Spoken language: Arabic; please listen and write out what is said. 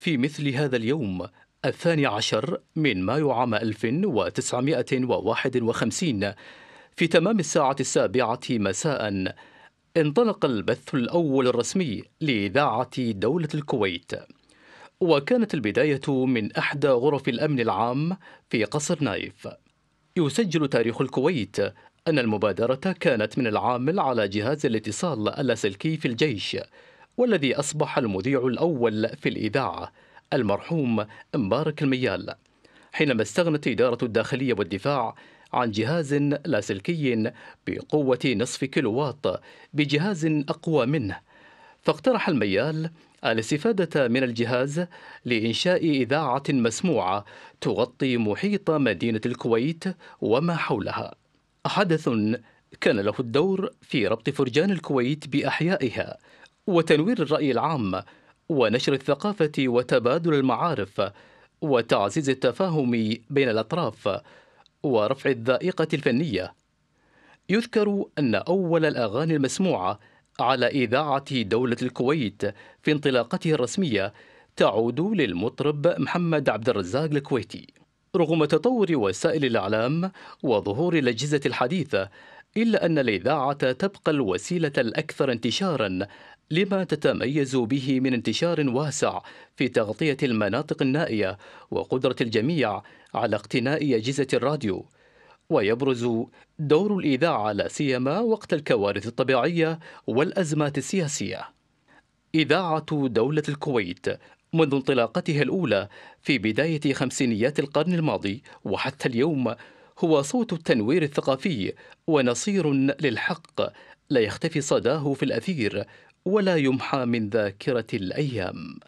في مثل هذا اليوم الثاني عشر من مايو عام 1951 في تمام الساعة السابعة مساء انطلق البث الأول الرسمي لإذاعة دولة الكويت وكانت البداية من إحدى غرف الأمن العام في قصر نايف يسجل تاريخ الكويت أن المبادرة كانت من العامل على جهاز الاتصال اللاسلكي في الجيش والذي أصبح المذيع الأول في الإذاعة المرحوم مبارك الميال حينما استغنت إدارة الداخلية والدفاع عن جهاز لاسلكي بقوة نصف كيلووات بجهاز أقوى منه فاقترح الميال الاستفادة من الجهاز لإنشاء إذاعة مسموعة تغطي محيط مدينة الكويت وما حولها حدث كان له الدور في ربط فرجان الكويت بأحيائها وتنوير الرأي العام ونشر الثقافة وتبادل المعارف وتعزيز التفاهم بين الأطراف ورفع الذائقة الفنية يذكر أن أول الأغاني المسموعة على إذاعة دولة الكويت في انطلاقته الرسمية تعود للمطرب محمد عبد الرزاق الكويتي رغم تطور وسائل الإعلام وظهور الأجهزة الحديثة إلا أن الإذاعة تبقى الوسيلة الأكثر انتشارا لما تتميز به من انتشار واسع في تغطية المناطق النائية وقدرة الجميع على اقتناء أجهزة الراديو ويبرز دور الإذاعة لا سيما وقت الكوارث الطبيعية والأزمات السياسية. إذاعة دولة الكويت منذ انطلاقتها الأولى في بداية خمسينيات القرن الماضي وحتى اليوم هو صوت التنوير الثقافي ونصير للحق لا يختفي صداه في الأثير ولا يمحى من ذاكرة الأيام